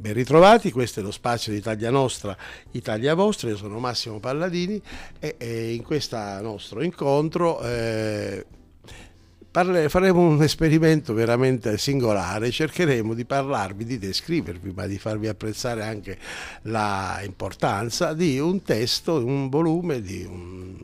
Ben ritrovati, questo è lo spazio di Italia Nostra, Italia Vostra, io sono Massimo Palladini e, e in questo nostro incontro eh, Parle, faremo un esperimento veramente singolare, cercheremo di parlarvi, di descrivervi, ma di farvi apprezzare anche l'importanza di un testo, un volume di un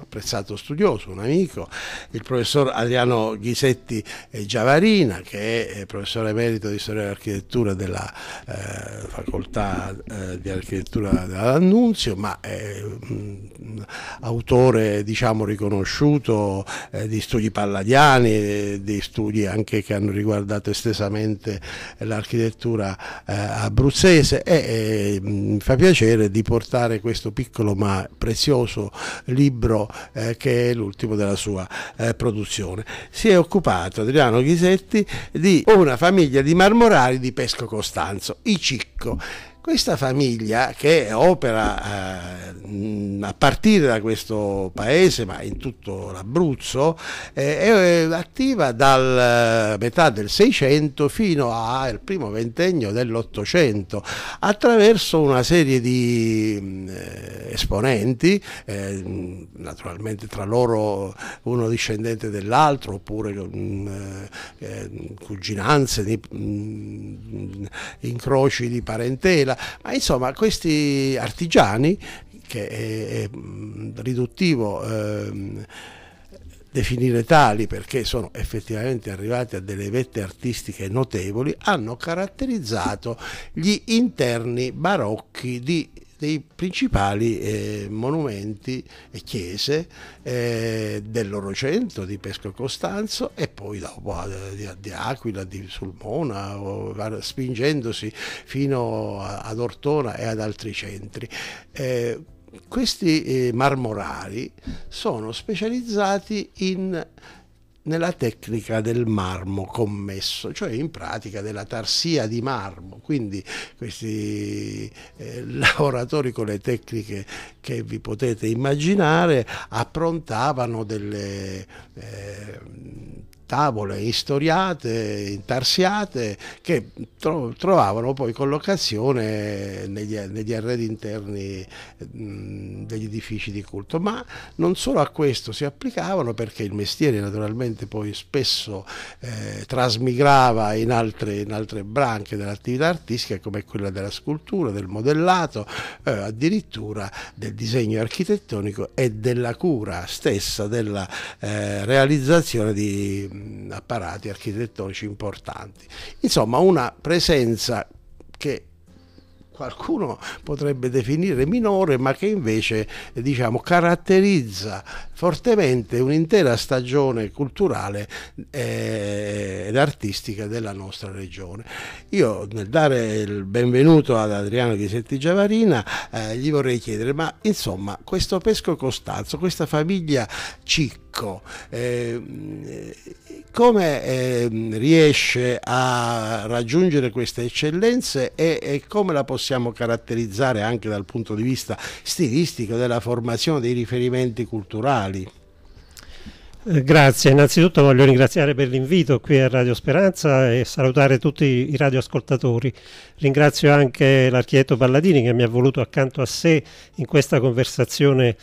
apprezzato studioso, un amico, il professor Adriano Ghisetti eh, Giavarina, che è eh, professore emerito di storia dell'architettura della eh, facoltà eh, di architettura dell'Annunzio, ma è mh, mm, autore diciamo riconosciuto eh, di studi parlamentari italiani, di studi anche che hanno riguardato estesamente l'architettura eh, abruzzese e eh, mi mm, fa piacere di portare questo piccolo ma prezioso libro eh, che è l'ultimo della sua eh, produzione. Si è occupato Adriano Ghisetti di una famiglia di marmorari di Pesco Costanzo, i Cicco questa famiglia che opera eh, a partire da questo paese, ma in tutto l'Abruzzo, eh, è eh, attiva dalla eh, metà del 600 fino al primo ventennio dell'Ottocento, attraverso una serie di eh, esponenti, eh, naturalmente tra loro uno discendente dell'altro, oppure mh, cuginanze, di, mh, mm, incroci di parentela, eccetera. Ma insomma questi artigiani, che è, è mm, riduttivo eh, definire tali perché sono effettivamente arrivati a delle vette artistiche notevoli, hanno caratterizzato gli interni barocchi di dei principali eh, monumenti e chiese eh, dell'Orocento, di Pesco Costanzo e poi dopo eh, di, di Aquila, di Sulmona, o, spingendosi fino ad Ortona e ad altri centri. Eh, questi eh, marmorari sono specializzati in nella tecnica del marmo commesso, cioè in pratica della tarsia di marmo. Quindi questi eh, lavoratori con le tecniche che vi potete immaginare approntavano delle eh, tavole istoriate, intarsiate, che tro trovavano poi collocazione negli, negli arredi interni mh, degli edifici di culto, ma non solo a questo si applicavano perché il mestiere naturalmente poi spesso eh, trasmigrava in altre, in altre branche dell'attività artistica come quella della scultura, del modellato, eh, addirittura del disegno architettonico e della cura stessa della eh, realizzazione di Mm, apparati architettonici importanti. Insomma, una presenza che qualcuno potrebbe definire minore, ma che invece diciamo, caratterizza fortemente un'intera stagione culturale eh, ed artistica della nostra regione. Io nel dare il benvenuto ad Adriano Ghisetti Giavarina eh, gli vorrei chiedere, ma insomma questo Pesco Costanzo, questa famiglia Cicco, Ecco, eh, come eh, riesce a raggiungere queste eccellenze e, e, come la possiamo caratterizzare anche dal punto di vista stilistico della formazione dei riferimenti culturali? Eh, grazie, innanzitutto voglio ringraziare per l'invito qui a Radio Speranza e salutare tutti i radioascoltatori. Ringrazio anche l'architetto Palladini che mi ha voluto accanto a sé in questa conversazione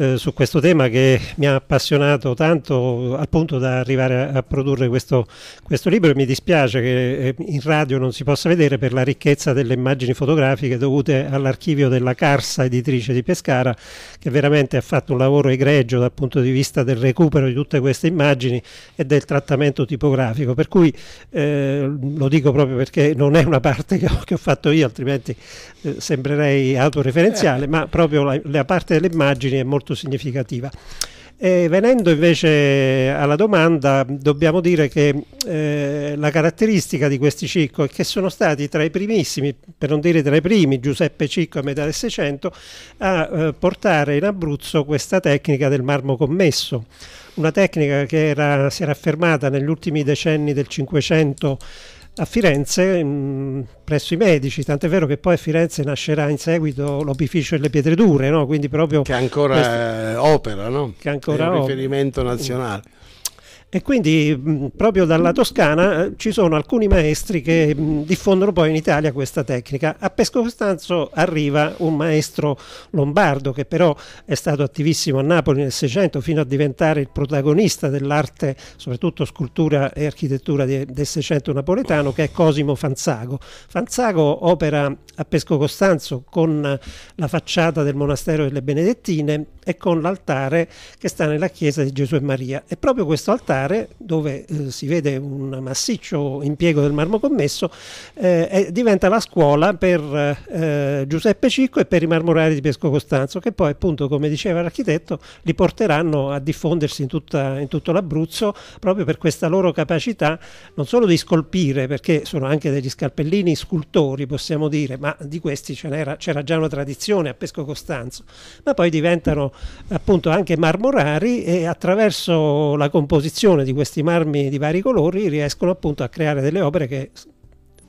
eh, su questo tema che mi ha appassionato tanto al punto da arrivare a, a produrre questo, questo, libro mi dispiace che eh, in radio non si possa vedere per la ricchezza delle immagini fotografiche dovute all'archivio della Carsa editrice di Pescara che veramente ha fatto un lavoro egregio dal punto di vista del recupero di tutte queste immagini e del trattamento tipografico per cui eh, lo dico proprio perché non è una parte che ho, che ho fatto io altrimenti eh, sembrerei autoreferenziale eh. ma proprio la, la parte delle immagini è molto molto significativa. E venendo invece alla domanda, dobbiamo dire che eh, la caratteristica di questi Cicco è che sono stati tra i primissimi, per non dire tra i primi, Giuseppe Cicco a metà del Seicento, a eh, portare in Abruzzo questa tecnica del marmo commesso una tecnica che era, si era affermata negli ultimi decenni del Cinquecento a Firenze mm, presso i medici, tant'è vero che poi a Firenze nascerà in seguito l'opificio delle pietre dure, no? quindi proprio... Che ancora questi... opera, no? Che ancora è un riferimento nazionale. E quindi mm, proprio dalla Toscana eh, ci sono alcuni maestri che mm, diffondono poi in Italia questa tecnica. A Pesco Costanzo arriva un maestro lombardo che però è stato attivissimo a Napoli nel Seicento fino a diventare il protagonista dell'arte, soprattutto scultura e architettura del Seicento napoletano, che è Cosimo Fanzago. Fanzago opera a Pesco Costanzo con la facciata del monastero delle Benedettine e con l'altare che sta nella chiesa di Gesù e Maria. E proprio questo altare particolare, dove eh, si vede un massiccio impiego del marmo commesso, eh, diventa la scuola per eh, Giuseppe Cicco e per i marmorari di Pesco Costanzo, che poi appunto, come diceva l'architetto, li porteranno a diffondersi in, tutta, in tutto l'Abruzzo proprio per questa loro capacità non solo di scolpire, perché sono anche degli scalpellini scultori, possiamo dire, ma di questi c'era già una tradizione a Pesco Costanzo, ma poi diventano appunto anche marmorari e attraverso la composizione fusione di questi marmi di vari colori riescono appunto a creare delle opere che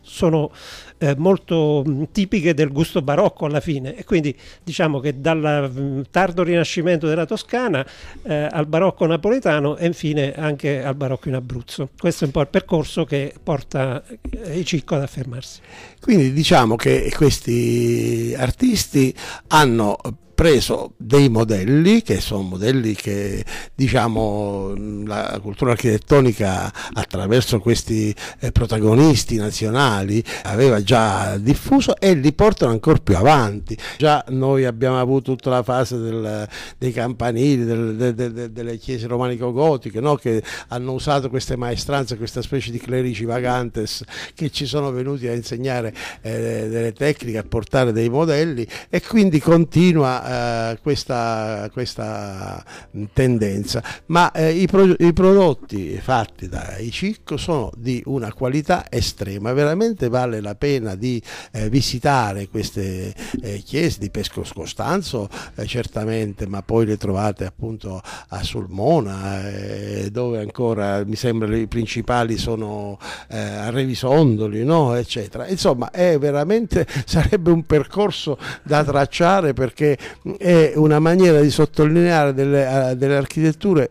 sono eh, molto mm, tipiche del gusto barocco alla fine e quindi diciamo che dal mm, tardo rinascimento della Toscana eh, al barocco napoletano e infine anche al barocco in Abruzzo. Questo è un po' il percorso che porta eh, Cicco ad affermarsi. Quindi diciamo che questi artisti hanno preso dei modelli che sono modelli che diciamo la cultura architettonica attraverso questi eh, protagonisti nazionali aveva già diffuso e li portano ancora più avanti. Già noi abbiamo avuto tutta la fase del, dei campanili, del, del, delle chiese romanico-gotiche no? che hanno usato queste maestranze, questa specie di clerici vagantes che ci sono venuti a insegnare eh, delle tecniche, a portare dei modelli e quindi continua questa, eh, questa, questa tendenza, ma eh, i, pro, i, prodotti fatti dai Cicco sono di una qualità estrema, veramente vale la pena di eh, visitare queste eh, chiese di Pesco Costanzo, eh, certamente, ma poi le trovate appunto a Sulmona, eh, dove ancora mi sembra i principali sono a Revisondoli, no? eccetera. Insomma, è veramente sarebbe un percorso da tracciare perché è una maniera di sottolineare delle, eh, delle architetture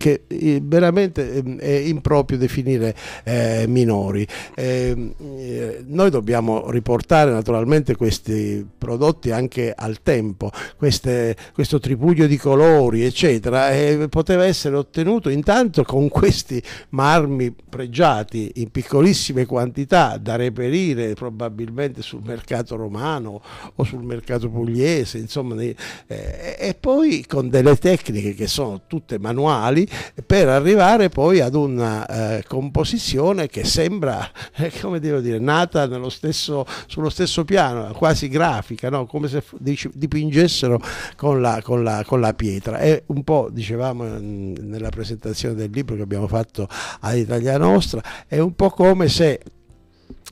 che eh, veramente ehm, è improprio definire eh, minori. Ehm, eh, noi dobbiamo riportare naturalmente questi prodotti anche al tempo, queste, questo tripuglio di colori eccetera eh, poteva essere ottenuto intanto con questi marmi pregiati in piccolissime quantità da reperire probabilmente sul mercato romano o sul mercato pugliese, insomma, eh, e poi con delle tecniche che sono tutte manuali per arrivare poi ad una eh, composizione che sembra, eh, come devo dire, nata stesso, sullo stesso piano, quasi grafica, no? come se dipingessero con la, con, la, con la, pietra. È un po', dicevamo mm, nella presentazione del libro che abbiamo fatto ad Italia Nostra, è un po' come se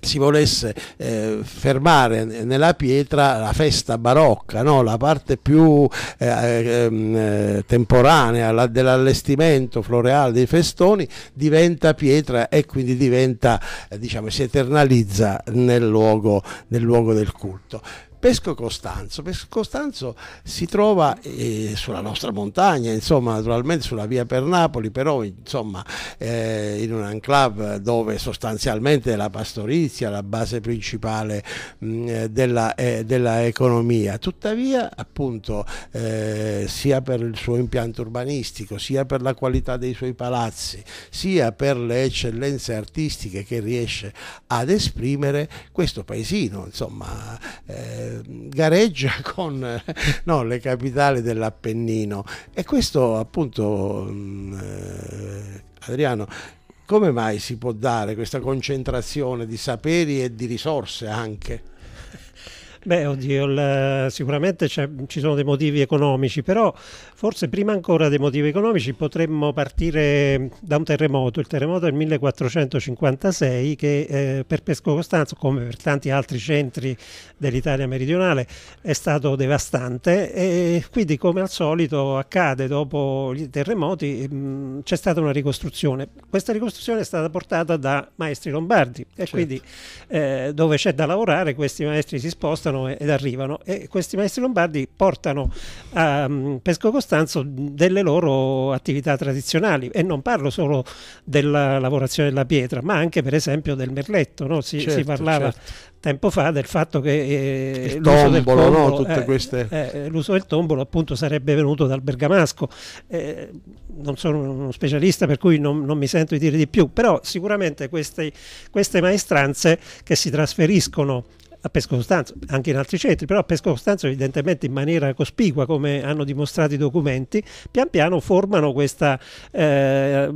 si volesse eh, fermare nella pietra la festa barocca, no? la parte più eh, ehm, eh, temporanea la, dell'allestimento floreale dei festoni diventa pietra e quindi diventa, eh, diciamo, si eternalizza nel luogo, nel luogo del culto. Pesco Costanzo. Pesco Costanzo si trova eh, sulla nostra montagna, insomma, naturalmente sulla via per Napoli, però insomma, eh, in un enclave dove sostanzialmente la pastorizia è la base principale mh, mm, della, eh, economia. Tuttavia, appunto, eh, sia per il suo impianto urbanistico, sia per la qualità dei suoi palazzi, sia per le eccellenze artistiche che riesce ad esprimere, questo paesino, insomma, eh, gareggia con no, le capitali dell'Appennino e questo appunto mm, eh, Adriano come mai si può dare questa concentrazione di saperi e di risorse anche? Beh, oddio, il, sicuramente ci sono dei motivi economici, però Forse prima ancora dei motivi economici potremmo partire da un terremoto, il terremoto del 1456 che eh, per Pesco Costanzo come per tanti altri centri dell'Italia meridionale è stato devastante e quindi come al solito accade dopo i terremoti mm, c'è stata una ricostruzione. Questa ricostruzione è stata portata da maestri lombardi e certo. quindi eh, dove c'è da lavorare questi maestri si spostano ed arrivano e questi maestri lombardi portano a um, Pesco Costanzo Costanzo delle loro attività tradizionali e non parlo solo della lavorazione della pietra ma anche per esempio del merletto, no? si, certo, si, parlava certo. tempo fa del fatto che eh, l'uso del tombolo, no? eh, queste... eh, eh del tombolo appunto sarebbe venuto dal bergamasco, eh, non sono uno specialista per cui non, non, mi sento di dire di più, però sicuramente queste, queste maestranze che si trasferiscono a Pesco Costanzo, anche in altri centri, però a Pesco Costanzo evidentemente in maniera cospicua, come hanno dimostrato i documenti, pian piano formano questa eh,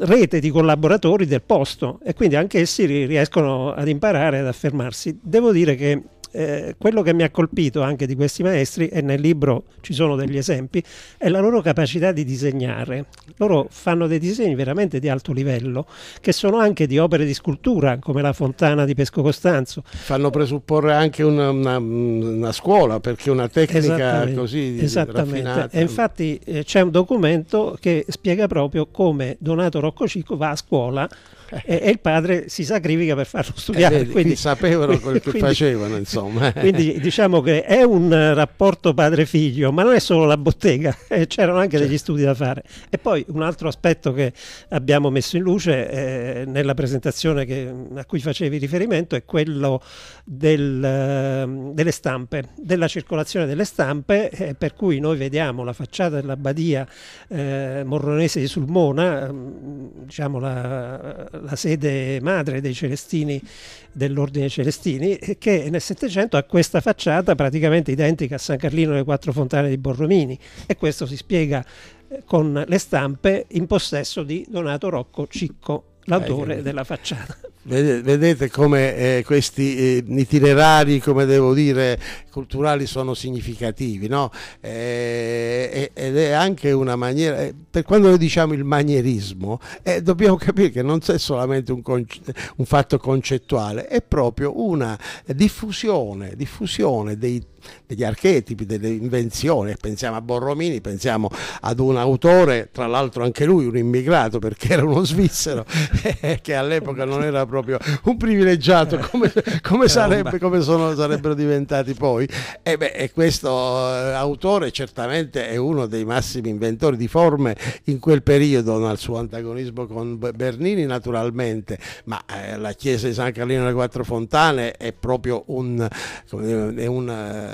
rete di collaboratori del posto e quindi anche essi riescono ad imparare ad affermarsi. Devo dire che eh, quello che mi ha colpito anche di questi maestri, e nel libro ci sono degli esempi, è la loro capacità di disegnare. Loro fanno dei disegni veramente di alto livello, che sono anche di opere di scultura, come la fontana di Pesco Costanzo. Fanno presupporre anche una, una, una scuola, perché una tecnica esattamente, così esattamente. raffinata. E infatti eh, c'è un documento che spiega proprio come Donato Roccocico va a scuola e, e, il padre si sacrifica per farlo studiare. Eh, quindi sapevano quel che facevano, insomma. Eh. quindi diciamo che è un rapporto padre-figlio, ma non è solo la bottega, eh, c'erano anche certo. degli studi da fare. E poi un altro aspetto che abbiamo messo in luce eh, nella presentazione che, a cui facevi riferimento è quello del, ehm, delle stampe, della circolazione delle stampe, eh, per cui noi vediamo la facciata della badia morronese di Sulmona, ehm, diciamo la la sede madre dei Celestini dell'Ordine Celestini, che nel Settecento ha questa facciata praticamente identica a San Carlino e le quattro fontane di Borromini e questo si spiega eh, con le stampe in possesso di Donato Rocco Cicco, l'autore della facciata. Vedete come eh, questi eh, itinerari, come devo dire, culturali sono significativi, no? eh, ed è anche una maniera, eh, per quando noi diciamo il manierismo, eh, dobbiamo capire che non c'è solamente un, un, fatto concettuale, è proprio una diffusione, diffusione dei degli archetipi, delle invenzioni. Pensiamo a Borromini, pensiamo ad un autore, tra l'altro anche lui un immigrato perché era uno svizzero, che all'epoca non era proprio un privilegiato come, come, sarebbe, come sono, sarebbero diventati poi. E, beh, e questo eh, autore certamente è uno dei massimi inventori di forme in quel periodo, nel suo antagonismo con Bernini naturalmente, ma eh, la chiesa di San Carlino delle Quattro Fontane è proprio un, è un eh,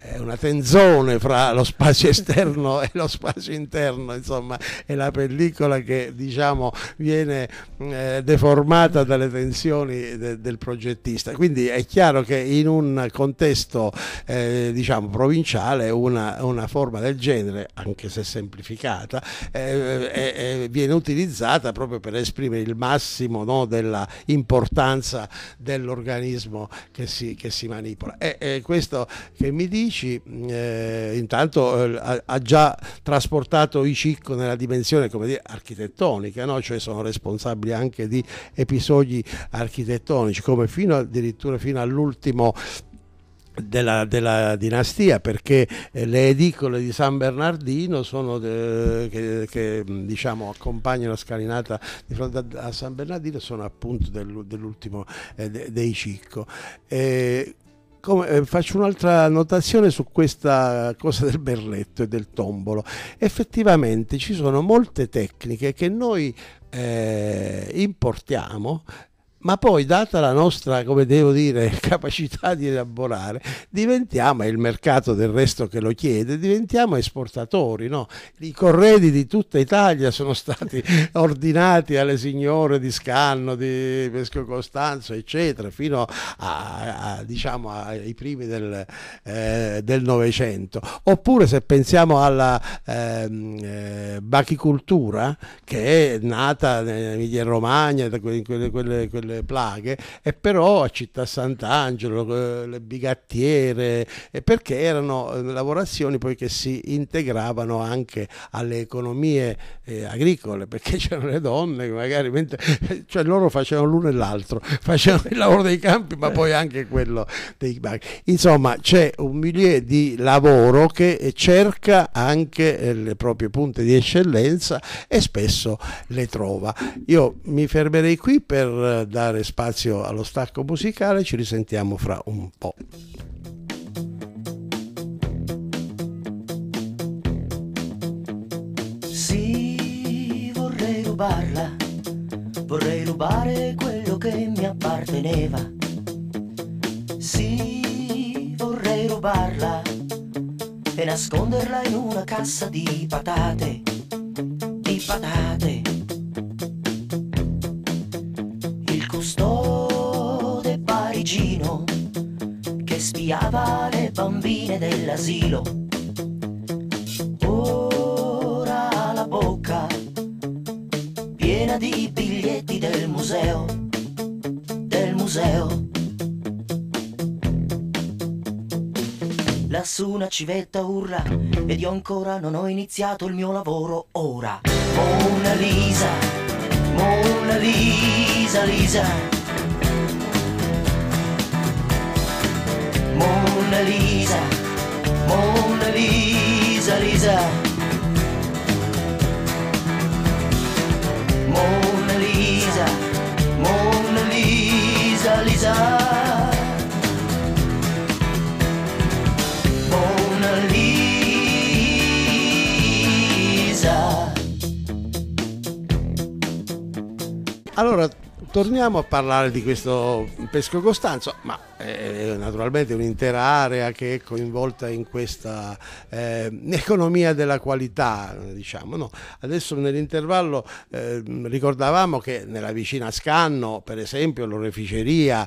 eh, una tenzone fra lo spazio esterno e lo spazio interno, insomma, è la pellicola che diciamo viene eh, deformata dalle tensioni de, del progettista. Quindi è chiaro che in un contesto eh, diciamo provinciale una, una, forma del genere, anche se semplificata, eh, viene utilizzata proprio per esprimere il massimo no, della importanza dell'organismo che si, che si manipola. E, questo che mi dice Radici eh, intanto eh, ha, già trasportato i CIC nella dimensione dire, architettonica, no? cioè sono responsabili anche di episodi architettonici, come fino addirittura fino all'ultimo della, della, dinastia perché eh, le edicole di San Bernardino sono de, eh, che, che, diciamo accompagnano la scalinata di fronte a, San Bernardino sono appunto dell'ultimo eh, de, dei Cicco eh, come, eh, faccio un'altra notazione su questa cosa del berretto e del tombolo. Effettivamente ci sono molte tecniche che noi eh, importiamo ma poi data la nostra, come devo dire, capacità di elaborare, diventiamo, e il mercato del resto che lo chiede, diventiamo esportatori. No? I corredi di tutta Italia sono stati ordinati alle signore di Scanno, di Pesco Costanzo, eccetera, fino a, a, diciamo, ai primi del eh, Novecento. Eh, Oppure se pensiamo alla ehm, eh, bachicultura, che è nata in Emilia Romagna, da quelle, quelle, quelle delle plaghe, e però a Città Sant'Angelo, eh, le bigattiere, perché erano eh, lavorazioni poi che si integravano anche alle economie eh, agricole, perché c'erano le donne magari mentre, cioè loro facevano l'uno e l'altro, facevano il lavoro dei campi ma poi anche quello dei banchi. Insomma c'è un milione di lavoro che eh, cerca anche le proprie punte di eccellenza e spesso le trova. Io mi fermerei qui per dare spazio allo stacco musicale, ci risentiamo fra un po'. Sì, vorrei rubarla, vorrei rubare quello che mi apparteneva. Sì, vorrei rubarla e nasconderla in una cassa di patate, di patate. viziava le bambine dell'asilo. Ora ha la bocca piena di biglietti del museo, del museo. Lassù una civetta urla ed io ancora non ho iniziato il mio lavoro ora. Mona Lisa, Mona Lisa, Lisa Mona Lisa, Mona Lisa, Lisa. Mona Lisa, Mona Lisa, Lisa. Mona Lisa. Allora, torniamo a parlare di questo Pesco Costanzo, ma è eh, naturalmente un'intera area che è coinvolta in questa eh, economia della qualità, diciamo. No? Adesso nell'intervallo eh, ricordavamo che nella vicina Scanno, per esempio, l'oreficeria,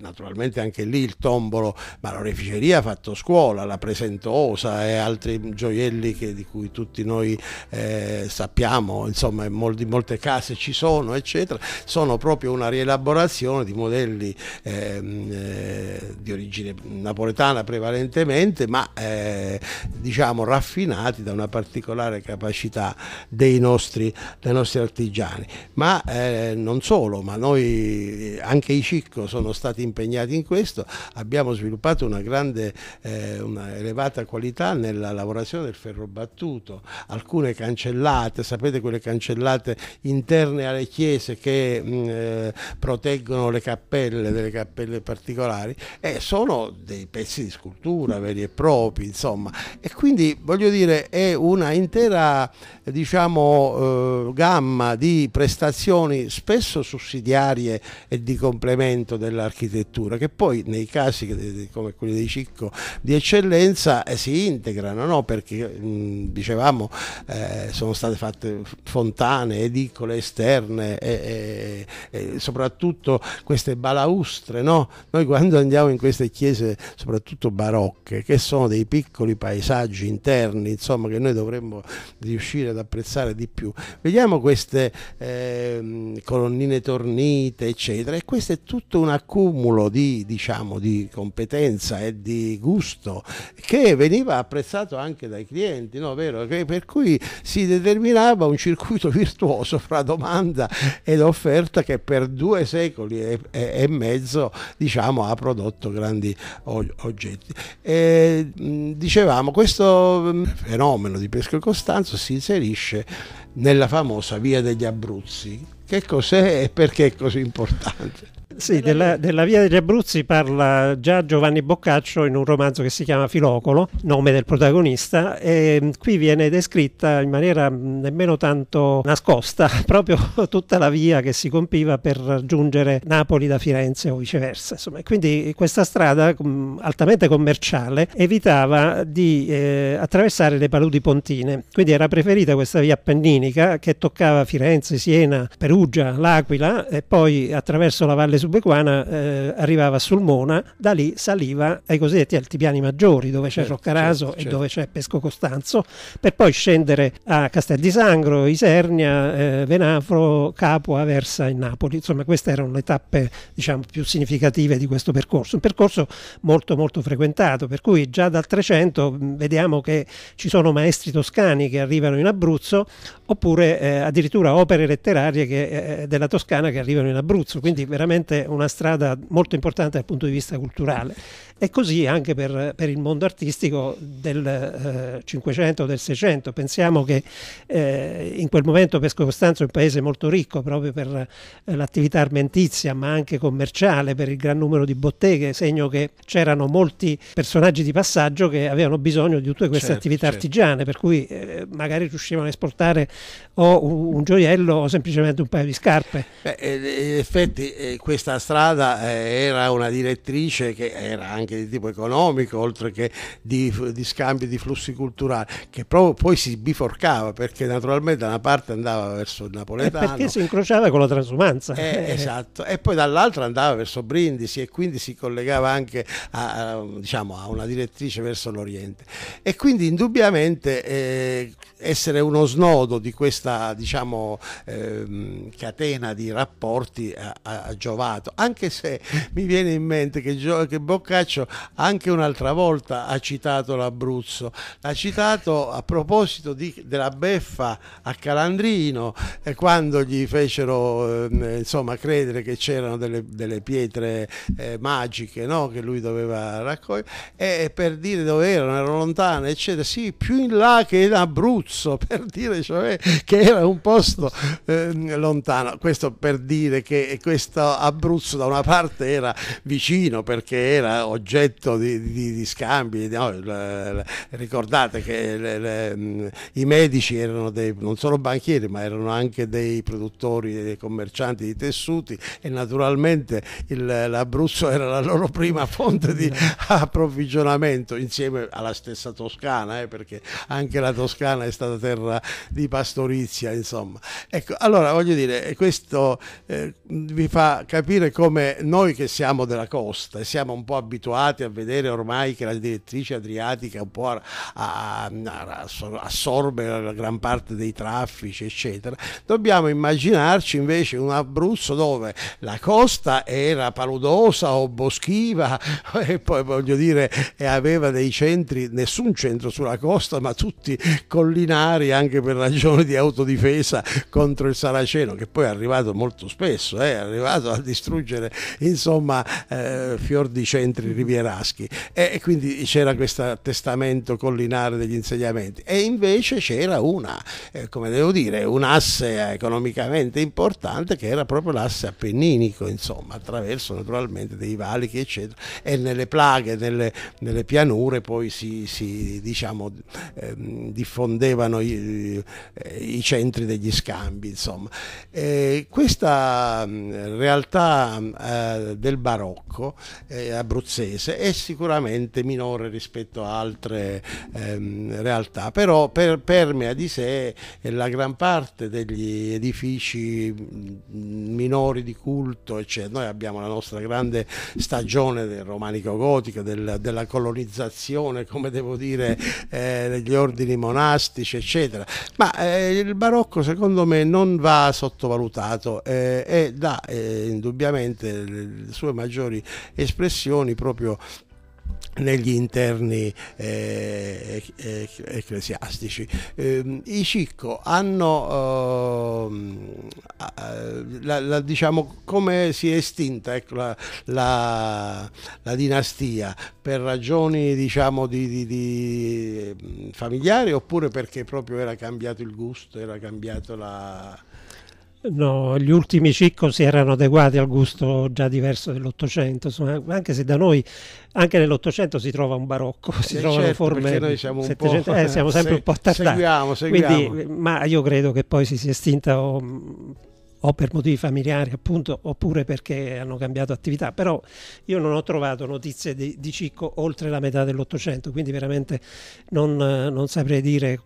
naturalmente anche lì il tombolo, ma l'oreficeria ha fatto scuola, la presentosa e altri gioielli che, di cui tutti noi eh, sappiamo, insomma, in molte case ci sono, eccetera, sono proprio proprio una rielaborazione di modelli ehm, eh, di origine napoletana prevalentemente, ma eh, diciamo raffinati da una particolare capacità dei nostri, dei nostri artigiani. Ma eh, non solo, ma noi, anche i Cicco sono stati impegnati in questo, abbiamo sviluppato una grande, eh, una elevata qualità nella lavorazione del ferro battuto, alcune cancellate, sapete quelle cancellate interne alle chiese che mm, eh, eh, proteggono le cappelle, delle cappelle particolari, e sono dei pezzi di scultura veri e propri, insomma. E quindi voglio dire, è una intera diciamo, eh, gamma di prestazioni spesso sussidiarie e di complemento dell'architettura, che poi nei casi come quelli dei Cicco di eccellenza eh, si integrano, no? perché mh, dicevamo eh, sono state fatte fontane, edicole esterne, e, e, soprattutto queste balaustre, no? Noi quando andiamo in queste chiese, soprattutto barocche, che sono dei piccoli paesaggi interni, insomma, che noi dovremmo riuscire ad apprezzare di più, vediamo queste eh, colonnine tornite, eccetera, e questo è tutto un accumulo di, diciamo, di competenza e di gusto che veniva apprezzato anche dai clienti, no? Vero? Per cui si determinava un circuito virtuoso fra domanda ed offerta che per due secoli e, e mezzo diciamo, ha prodotto grandi oggetti. E, dicevamo, questo fenomeno di Pesco e Costanzo si inserisce nella famosa Via degli Abruzzi. Che cos'è e perché è così importante? Sì, della, della, via degli Abruzzi parla già Giovanni Boccaccio in un romanzo che si chiama Filocolo, nome del protagonista, e mm, qui viene descritta in maniera mm, nemmeno tanto nascosta proprio tutta la via che si compiva per raggiungere Napoli da Firenze o viceversa. Insomma, quindi questa strada mm, altamente commerciale evitava di eh, attraversare le paludi pontine, quindi era preferita questa via appenninica che toccava Firenze, Siena, Perugia, L'Aquila e poi attraverso la Valle Suburbana Beguana eh, arrivava a Sulmona, da lì saliva ai cosiddetti altipiani maggiori dove c'è certo, Roccaraso certo, e certo. dove c'è Pesco Costanzo, per poi scendere a Castel di Sangro, Isernia, eh, Venafro, Capua, Versa e Napoli. Insomma queste erano le tappe diciamo, più significative di questo percorso, un percorso molto molto frequentato, per cui già dal 300 mm, vediamo che ci sono maestri toscani che arrivano in Abruzzo oppure eh, addirittura opere letterarie che, eh, eh, della Toscana che arrivano in Abruzzo, quindi veramente una strada molto importante dal punto di vista culturale e così anche per, per il mondo artistico del eh, 500 del 600 pensiamo che eh, in quel momento Pesco Costanzo è un paese molto ricco proprio per eh, l'attività armentizia ma anche commerciale per il gran numero di botteghe segno che c'erano molti personaggi di passaggio che avevano bisogno di tutte queste certo, attività certo. artigiane per cui eh, magari riuscivano a esportare o un, un, gioiello o semplicemente un paio di scarpe Beh, eh, in effetti eh, questa questa strada eh, era una direttrice che era anche di tipo economico, oltre che di, di scambi di flussi culturali, che proprio poi si biforcava perché naturalmente da una parte andava verso il eh, napoletano. E perché si incrociava con la transumanza. Eh, esatto, e poi dall'altra andava verso Brindisi e quindi si collegava anche a, a, diciamo, a una direttrice verso l'Oriente. E quindi indubbiamente eh, essere uno snodo di questa diciamo, eh, catena di rapporti a, a, a giovare provato, anche se mi viene in mente che, Gio- che Boccaccio anche un'altra volta ha citato l'Abruzzo, l'ha citato a proposito di, della beffa a Calandrino, eh, quando gli fecero eh, insomma, credere che c'erano delle, delle pietre eh, magiche no? che lui doveva raccogliere, e per dire dove erano, erano lontane, eccetera, sì, più in là che in Abruzzo, per dire cioè, che era un posto ehm, lontano. Questo per dire che questo l'Abruzzo da una parte era vicino perché era oggetto di, di, di scambi, no, ricordate che le, le, mm, i medici erano dei, non solo banchieri ma erano anche dei produttori, dei commercianti di tessuti e naturalmente l'Abruzzo era la loro prima fonte di approvvigionamento insieme alla stessa Toscana eh, perché anche la Toscana è stata terra di pastorizia insomma. Ecco, allora voglio dire, questo eh, vi fa capire capire come noi che siamo della costa e siamo un po' abituati a vedere ormai che la direttrice adriatica un po' a, a, a, assorbe la gran parte dei traffici, eccetera, dobbiamo immaginarci invece un Abruzzo dove la costa era paludosa o boschiva e poi voglio dire e aveva dei centri, nessun centro sulla costa, ma tutti collinari anche per ragioni di autodifesa contro il Saraceno, che poi è arrivato molto spesso, eh, è arrivato a distruggere distruggere insomma eh, fior di centri mm. rivieraschi e, e quindi c'era questo testamento collinare degli insediamenti e invece c'era una, eh, come devo dire, un'asse economicamente importante che era proprio l'asse appenninico insomma attraverso naturalmente dei valichi eccetera e nelle plaghe, nelle, nelle pianure poi si, si diciamo ehm, diffondevano i, eh, i, centri degli scambi insomma. Eh, questa realtà Ehm, eh, del barocco eh, abruzzese è sicuramente minore rispetto a altre ehm, realtà, però per, permea di sé eh, la gran parte degli edifici mm, minori di culto, eccetera. Noi abbiamo la nostra grande stagione del romanico-gotico, del, della colonizzazione, come devo dire, eh, degli ordini monastici, eccetera. Ma eh, il barocco secondo me non va sottovalutato eh, e dà eh, indubbiamente indubbiamente le sue maggiori espressioni proprio negli interni eh, ecclesiastici. Eh, I Cicco hanno, eh, la, la, diciamo, come si è estinta ecco, la, la, la, dinastia? Per ragioni diciamo, di, di, di ehm, familiari oppure perché proprio era cambiato il gusto, era cambiato la... No, gli ultimi Cicco si erano adeguati al gusto già diverso dell'Ottocento, anche se da noi, anche nell'Ottocento si trova un barocco, si eh, certo, trovano forme... Noi siamo, un po', eh, siamo sempre se, un po' attardati. Seguiamo, seguiamo. Quindi, ma io credo che poi si sia estinta o, o, per motivi familiari appunto, oppure perché hanno cambiato attività. Però io non ho trovato notizie di, di Cicco oltre la metà dell'Ottocento, quindi veramente non, non saprei dire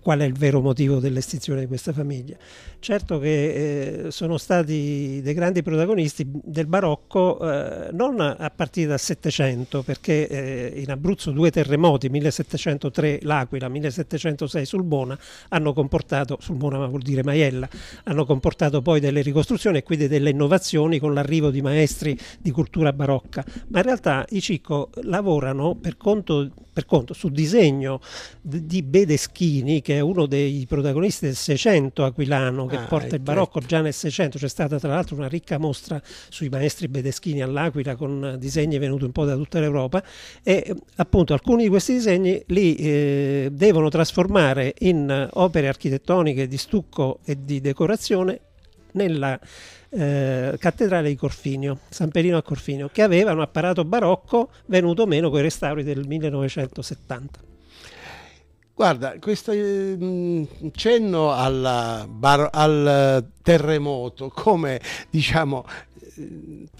qual è il vero motivo dell'estinzione di questa famiglia. Certo che eh, sono stati dei grandi protagonisti del barocco eh, non a partire dal Settecento, perché eh, in Abruzzo due terremoti, 1703 l'Aquila, 1706 Sulbona, hanno comportato, Sulbona vuol dire Maiella, hanno comportato poi delle ricostruzioni e quindi delle innovazioni con l'arrivo di maestri di cultura barocca. Ma in realtà i Cicco lavorano per conto, per conto su disegno di Bedeschini, che è uno dei protagonisti del Seicento aquilano, che ah, porta il ecco, barocco certo. già nel Seicento. C'è stata tra l'altro una ricca mostra sui maestri bedeschini all'Aquila con disegni venuti un po' da tutta l'Europa e appunto alcuni di questi disegni li eh, devono trasformare in opere architettoniche di stucco e di decorazione nella eh, cattedrale di Corfinio, San Perino a Corfinio, che aveva un apparato barocco venuto meno con i restauri del 1970. Guarda, questo eh, cenno alla, al eh, terremoto come diciamo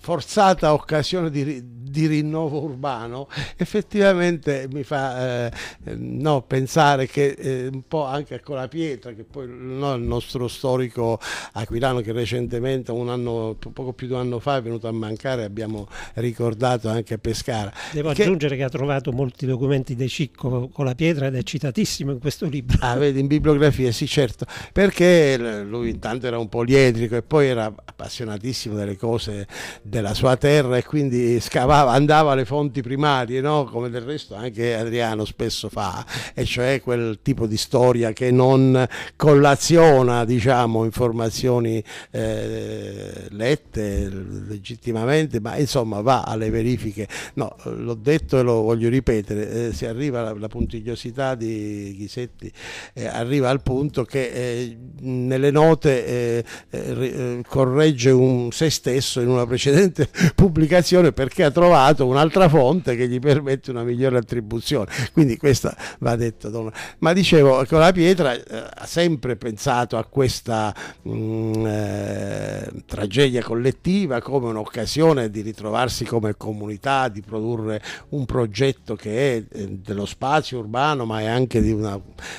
forzata occasione di, di rinnovo urbano effettivamente mi fa eh, no, pensare che eh, un po' anche con la pietra che poi no, il nostro storico aquilano che recentemente un anno, poco più di un anno fa è venuto a mancare abbiamo ricordato anche a Pescara devo che... aggiungere che ha trovato molti documenti dei Cicco con la pietra ed è citatissimo in questo libro ah vedi in bibliografia sì certo perché lui intanto era un poliedrico e poi era appassionatissimo delle cose della sua terra e quindi scavava, andava alle fonti primarie, no? come del resto anche Adriano spesso fa, e cioè quel tipo di storia che non collaziona diciamo, informazioni eh, lette legittimamente, ma insomma va alle verifiche. No, l'ho detto e lo voglio ripetere, eh, si arriva alla, alla puntigliosità di Ghisetti, eh, arriva al punto che eh, nelle note eh, eh, corrette corregge un, se stesso in una precedente pubblicazione perché ha trovato un'altra fonte che gli permette una migliore attribuzione. Quindi questa va detta. Ma dicevo, con la pietra eh, ha sempre pensato a questa mh, mm, eh, tragedia collettiva come un'occasione di ritrovarsi come comunità, di produrre un progetto che è eh, dello spazio urbano ma è anche di una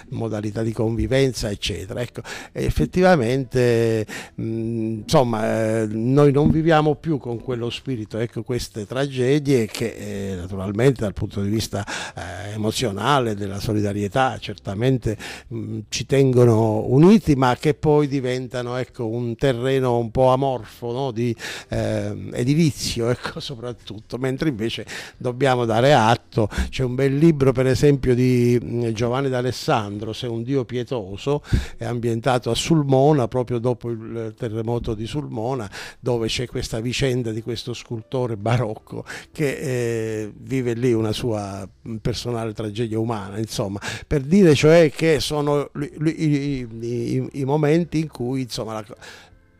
modalità di convivenza, eccetera. Ecco, effettivamente, mh, mm, insomma, insomma eh, noi non viviamo più con quello spirito ecco, queste tragedie che eh, naturalmente dal punto di vista eh, emozionale della solidarietà certamente mm, ci tengono uniti ma che poi diventano ecco, un terreno un po' amorfo no? di edilizio ecco, soprattutto mentre invece dobbiamo dare atto c'è un bel libro per esempio di mm, Giovanni d'Alessandro Se un Dio pietoso è ambientato a Sulmona proprio dopo il terremoto di Sulmona Sulmona dove c'è questa vicenda di questo scultore barocco che eh, vive lì una sua personale tragedia umana, insomma, per dire cioè che sono i, i, i momenti in cui insomma, la,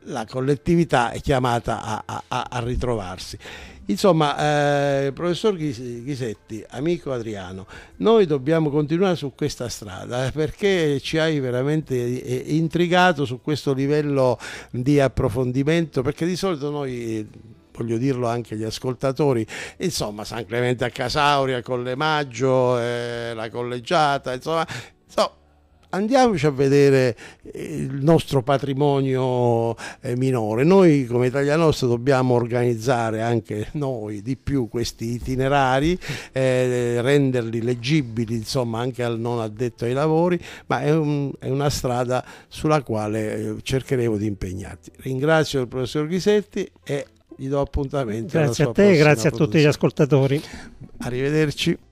la collettività è chiamata a, a, a ritrovarsi. Insomma, eh, professor Ghisetti, amico Adriano, noi dobbiamo continuare su questa strada eh, perché ci hai veramente eh, intrigato su questo livello di approfondimento, perché di solito noi voglio dirlo anche agli ascoltatori, insomma San Clemente a Casauria, Collemaggio, eh, la collegiata, insomma andiamoci a vedere eh, il nostro patrimonio eh, minore. Noi come Italia Nostra dobbiamo organizzare anche noi di più questi itinerari, eh, renderli leggibili insomma anche al non addetto ai lavori, ma è, un, è una strada sulla quale eh, cercheremo di impegnarti. Ringrazio il professor Ghisetti e gli do appuntamento. Grazie a te, e grazie a tutti produzione. gli ascoltatori. Arrivederci.